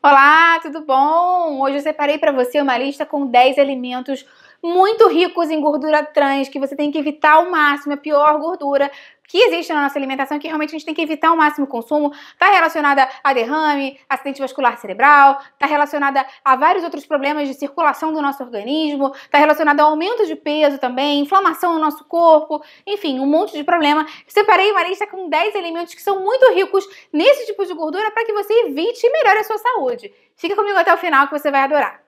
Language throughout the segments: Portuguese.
Olá, tudo bom? Hoje eu separei para você uma lista com 10 alimentos muito ricos em gordura trans que você tem que evitar ao máximo, a pior gordura, que existe na nossa alimentação que realmente a gente tem que evitar o máximo consumo, está relacionada a derrame, acidente vascular cerebral, está relacionada a vários outros problemas de circulação do nosso organismo, está relacionada a aumento de peso também, inflamação no nosso corpo, enfim, um monte de problema. Separei uma lista com 10 alimentos que são muito ricos nesse tipo de gordura para que você evite e melhore a sua saúde. Fica comigo até o final que você vai adorar.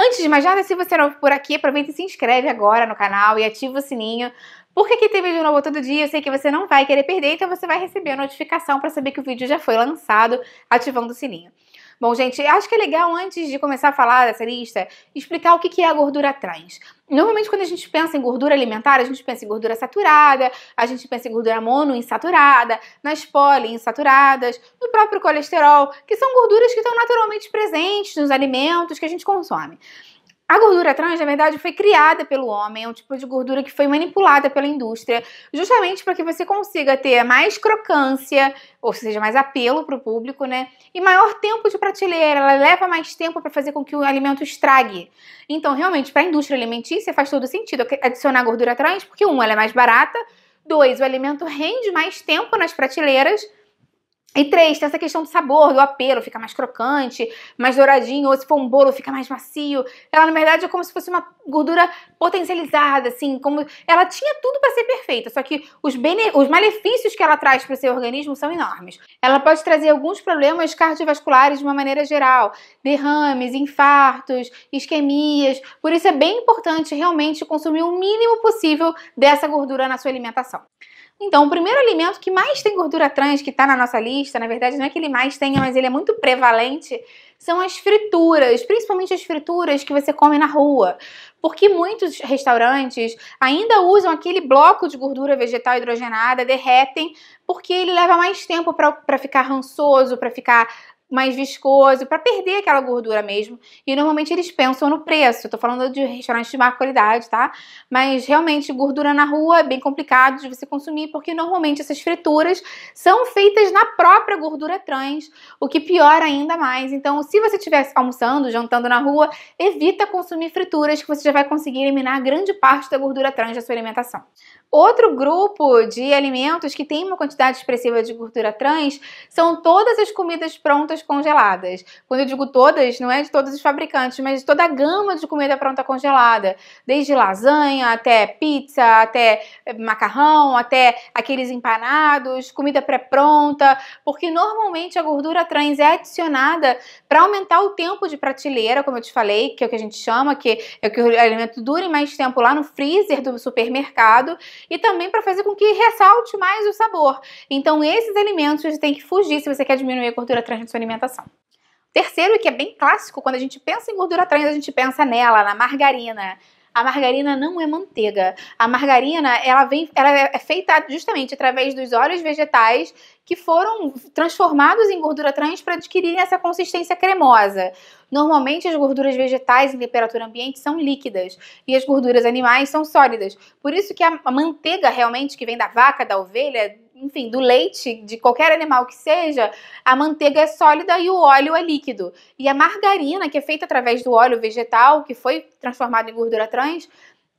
Antes de mais nada, se você é novo por aqui, aproveita e se inscreve agora no canal e ativa o sininho porque aqui tem vídeo novo todo dia, eu sei que você não vai querer perder, então você vai receber a notificação para saber que o vídeo já foi lançado, ativando o sininho. Bom, gente, acho que é legal, antes de começar a falar dessa lista, explicar o que é a gordura trans. Normalmente, quando a gente pensa em gordura alimentar, a gente pensa em gordura saturada, a gente pensa em gordura monoinsaturada, nas poliinsaturadas, no próprio colesterol, que são gorduras que estão naturalmente presentes nos alimentos que a gente consome. A gordura trans, na verdade, foi criada pelo homem, é um tipo de gordura que foi manipulada pela indústria, justamente para que você consiga ter mais crocância, ou seja, mais apelo para o público, né? E maior tempo de prateleira, ela leva mais tempo para fazer com que o alimento estrague. Então, realmente, para a indústria alimentícia faz todo sentido adicionar gordura trans, porque um, ela é mais barata, dois, o alimento rende mais tempo nas prateleiras e três, tem essa questão do sabor, do apelo, fica mais crocante, mais douradinho, ou se for um bolo, fica mais macio. Ela, na verdade, é como se fosse uma gordura potencializada, assim, como ela tinha tudo para ser perfeita, só que os, bene... os malefícios que ela traz para o seu organismo são enormes. Ela pode trazer alguns problemas cardiovasculares de uma maneira geral, derrames, infartos, isquemias. Por isso é bem importante realmente consumir o mínimo possível dessa gordura na sua alimentação. Então, o primeiro alimento que mais tem gordura trans, que está na nossa lista, na verdade não é que ele mais tenha, mas ele é muito prevalente, são as frituras, principalmente as frituras que você come na rua. Porque muitos restaurantes ainda usam aquele bloco de gordura vegetal hidrogenada, derretem, porque ele leva mais tempo para ficar rançoso, para ficar mais viscoso, para perder aquela gordura mesmo. E normalmente eles pensam no preço. Estou falando de restaurantes de má qualidade, tá? Mas realmente gordura na rua é bem complicado de você consumir, porque normalmente essas frituras são feitas na própria gordura trans, o que piora ainda mais. Então, se você estiver almoçando, jantando na rua, evita consumir frituras que você já vai conseguir eliminar grande parte da gordura trans da sua alimentação. Outro grupo de alimentos que tem uma quantidade expressiva de gordura trans são todas as comidas prontas congeladas. Quando eu digo todas, não é de todos os fabricantes, mas de toda a gama de comida pronta congelada, desde lasanha até pizza, até eh, macarrão, até aqueles empanados, comida pré-pronta, porque normalmente a gordura trans é adicionada para aumentar o tempo de prateleira, como eu te falei, que é o que a gente chama, que é que o alimento dure mais tempo lá no freezer do supermercado e também para fazer com que ressalte mais o sabor. Então esses alimentos você tem que fugir se você quer diminuir a gordura trans na seu alimentação alimentação. Terceiro, que é bem clássico, quando a gente pensa em gordura trans, a gente pensa nela, na margarina. A margarina não é manteiga. A margarina, ela vem, ela é, é feita justamente através dos óleos vegetais que foram transformados em gordura trans para adquirirem essa consistência cremosa. Normalmente as gorduras vegetais em temperatura ambiente são líquidas e as gorduras animais são sólidas. Por isso que a manteiga realmente que vem da vaca, da ovelha, enfim, do leite, de qualquer animal que seja, a manteiga é sólida e o óleo é líquido. E a margarina, que é feita através do óleo vegetal, que foi transformado em gordura trans,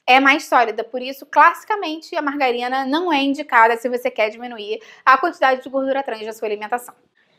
é mais sólida. Por isso, classicamente, a margarina não é indicada se você quer diminuir a quantidade de gordura trans da sua alimentação.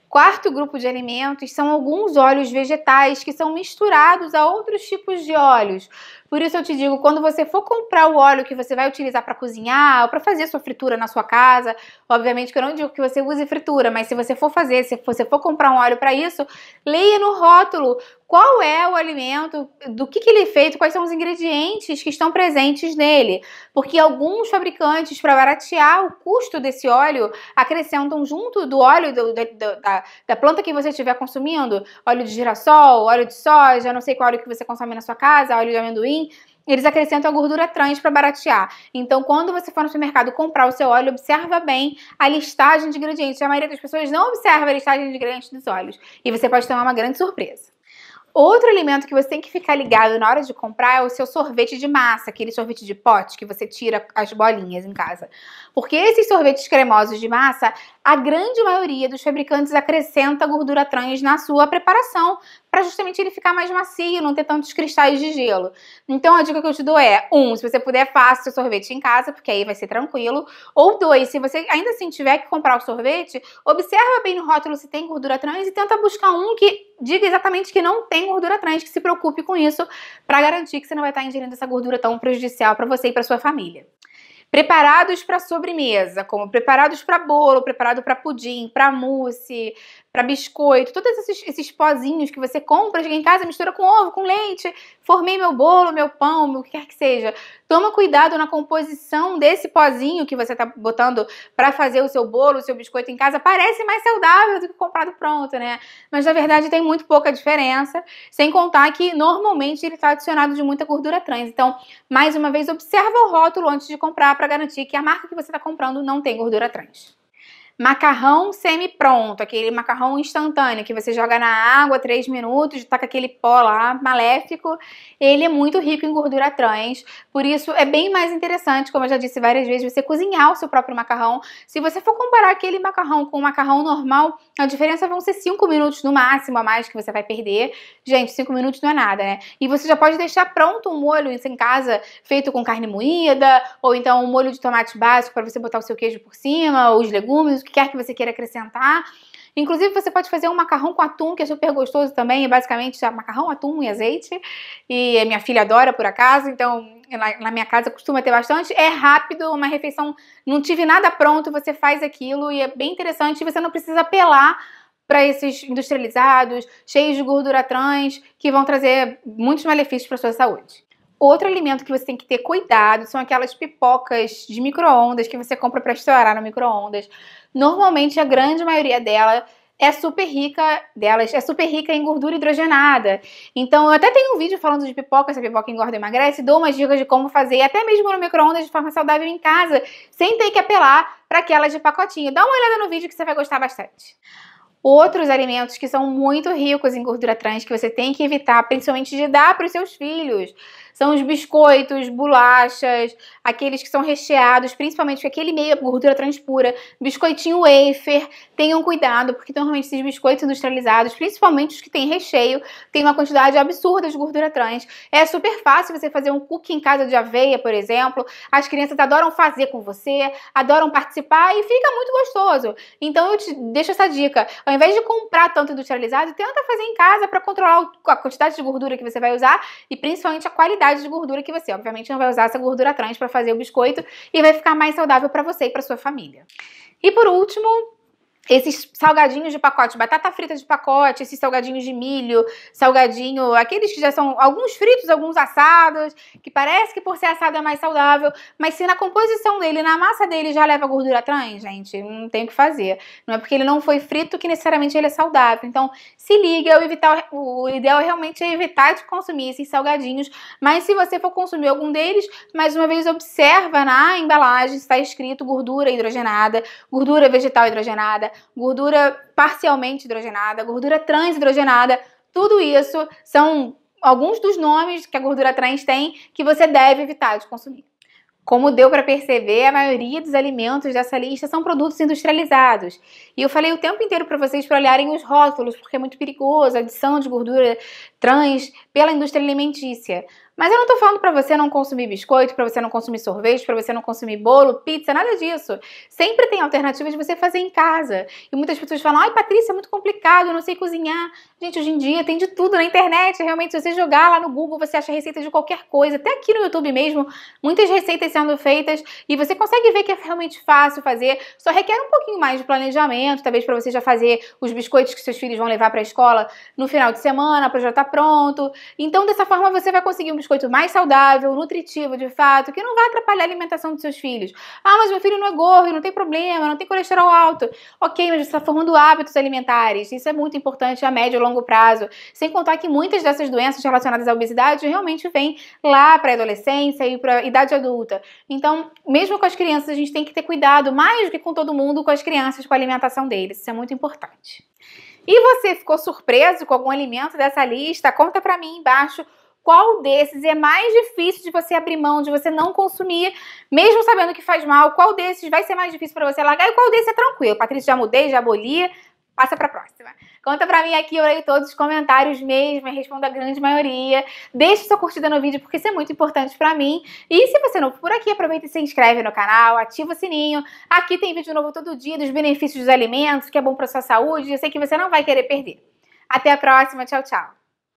Quarto grupo de alimentos são alguns óleos vegetais que são misturados a outros tipos de óleos, por isso eu te digo, quando você for comprar o óleo que você vai utilizar para cozinhar ou para fazer a sua fritura na sua casa, obviamente que eu não digo que você use fritura, mas se você for fazer, se você for comprar um óleo para isso, leia no rótulo qual é o alimento, do que, que, ele é feito, quais são os ingredientes que estão presentes nele. Porque alguns fabricantes, para baratear o custo desse óleo, acrescentam junto do óleo do, do, da, da, planta que você estiver consumindo, óleo de girassol, óleo de soja, não sei qual óleo que você consome na sua casa, óleo de amendoim, eles acrescentam a gordura trans para baratear. Então, quando você for no supermercado comprar o seu óleo, observa bem a listagem de ingredientes. A maioria das pessoas não observa a listagem de ingredientes dos óleos e você pode tomar uma grande surpresa. Outro alimento que você tem que ficar ligado na hora de comprar é o seu sorvete de massa, aquele sorvete de pote que você tira as bolinhas em casa. Porque esses sorvetes cremosos de massa, a grande maioria dos fabricantes acrescenta gordura trans na sua preparação para justamente ele ficar mais macio, não ter tantos cristais de gelo. Então a dica que eu te dou é: um, se você puder, faça o sorvete em casa, porque aí vai ser tranquilo. Ou dois, se você ainda assim tiver que comprar o sorvete, observa bem no rótulo se tem gordura trans e tenta buscar um que diga exatamente que não tem gordura trans, que se preocupe com isso, para garantir que você não vai estar tá ingerindo essa gordura tão prejudicial para você e para sua família preparados para sobremesa, como preparados para bolo, preparado para pudim, para mousse, para biscoito, todos esses, esses pozinhos que você compra, chega em casa, mistura com ovo, com leite, formei meu bolo, meu pão, o que quer que seja. Toma cuidado na composição desse pozinho que você está botando para fazer o seu bolo, o seu biscoito em casa. Parece mais saudável do que comprado pronto, né? Mas na verdade tem muito pouca diferença, sem contar que normalmente ele está adicionado de muita gordura trans. Então, mais uma vez, observa o rótulo antes de comprar para garantir que a marca que você está comprando não tem gordura trans macarrão semi-pronto, aquele macarrão instantâneo que você joga na água três minutos, tá com aquele pó lá maléfico, ele é muito rico em gordura trans, por isso é bem mais interessante, como eu já disse várias vezes, você cozinhar o seu próprio macarrão. Se você for comparar aquele macarrão com o macarrão normal, a diferença vão ser cinco minutos no máximo a mais que você vai perder. Gente, cinco minutos não é nada, né? E você já pode deixar pronto um molho em casa feito com carne moída, ou então um molho de tomate básico para você botar o seu queijo por cima, ou os legumes, que quer que você queira acrescentar. Inclusive, você pode fazer um macarrão com atum, que é super gostoso também. É basicamente macarrão, atum e azeite. E minha filha adora, por acaso, então na, minha casa costuma ter bastante. É rápido, uma refeição. Não tive nada pronto, você faz aquilo e é bem interessante. Você não precisa apelar para esses industrializados, cheios de gordura trans, que vão trazer muitos malefícios para sua saúde. Outro alimento que você tem que ter cuidado são aquelas pipocas de micro-ondas que você compra para estourar no micro-ondas. Normalmente a grande maioria dela é super rica delas, é super rica em gordura hidrogenada. Então, eu até tenho um vídeo falando de pipoca, se a pipoca engorda e emagrece, dou umas dicas de como fazer, até mesmo no micro-ondas de forma saudável em casa, sem ter que apelar para aquelas de pacotinho. Dá uma olhada no vídeo que você vai gostar bastante. Outros alimentos que são muito ricos em gordura trans que você tem que evitar, principalmente de dar para os seus filhos são os biscoitos, bolachas, aqueles que são recheados, principalmente com aquele meio gordura transpura, biscoitinho wafer. Tenham cuidado, porque normalmente esses biscoitos industrializados, principalmente os que têm recheio, têm uma quantidade absurda de gordura trans. É super fácil você fazer um cookie em casa de aveia, por exemplo. As crianças adoram fazer com você, adoram participar e fica muito gostoso. Então eu te deixo essa dica. Ao invés de comprar tanto industrializado, tenta fazer em casa para controlar a quantidade de gordura que você vai usar e principalmente a qualidade quantidade de gordura que você, obviamente, não vai usar essa gordura trans para fazer o biscoito e vai ficar mais saudável para você e para sua família. E por último, esses salgadinhos de pacote, batata frita de pacote, esses salgadinhos de milho, salgadinho, aqueles que já são alguns fritos, alguns assados, que parece que por ser assado é mais saudável, mas se na composição dele, na massa dele já leva gordura trans, gente, não tem o que fazer. Não é porque ele não foi frito que necessariamente ele é saudável. Então, se liga, o, evitar, o ideal é realmente evitar de consumir esses salgadinhos, mas se você for consumir algum deles, mais uma vez observa na embalagem se está escrito gordura hidrogenada, gordura vegetal hidrogenada, gordura parcialmente hidrogenada, gordura transhidrogenada, tudo isso são alguns dos nomes que a gordura trans tem que você deve evitar de consumir. Como deu para perceber, a maioria dos alimentos dessa lista são produtos industrializados. E eu falei o tempo inteiro para vocês para olharem os rótulos, porque é muito perigoso a adição de gordura trans pela indústria alimentícia. Mas eu não tô falando para você não consumir biscoito, para você não consumir sorvete, para você não consumir bolo, pizza, nada disso. Sempre tem alternativas de você fazer em casa. E muitas pessoas falam: "Ai, Patrícia, é muito complicado, eu não sei cozinhar". Gente, hoje em dia tem de tudo na internet. Realmente, se você jogar lá no Google, você acha receita de qualquer coisa, até aqui no YouTube mesmo, muitas receitas sendo feitas e você consegue ver que é realmente fácil fazer. Só requer um pouquinho mais de planejamento, talvez para você já fazer os biscoitos que seus filhos vão levar para a escola no final de semana, para já estar tá pronto. Então, dessa forma você vai conseguir um biscoito mais saudável, nutritivo de fato, que não vai atrapalhar a alimentação dos seus filhos. Ah, mas meu filho não é gordo, não tem problema, não tem colesterol alto. Ok, mas você está formando hábitos alimentares. Isso é muito importante a médio e longo prazo. Sem contar que muitas dessas doenças relacionadas à obesidade realmente vêm lá para a adolescência e para a idade adulta. Então, mesmo com as crianças, a gente tem que ter cuidado, mais do que com todo mundo, com as crianças, com a alimentação deles. Isso é muito importante. E você ficou surpreso com algum alimento dessa lista? Conta para mim embaixo qual desses é mais difícil de você abrir mão, de você não consumir, mesmo sabendo que faz mal, qual desses vai ser mais difícil para você largar e qual desses é tranquilo. Patrícia, já mudei, já aboli, passa para a próxima. Conta para mim aqui, eu leio todos os comentários mesmo, respondo a grande maioria. Deixe sua curtida no vídeo porque isso é muito importante para mim. E se você é novo por aqui, aproveita e se inscreve no canal, ativa o sininho. Aqui tem vídeo novo todo dia dos benefícios dos alimentos, que é bom para sua saúde, eu sei que você não vai querer perder. Até a próxima, tchau, tchau.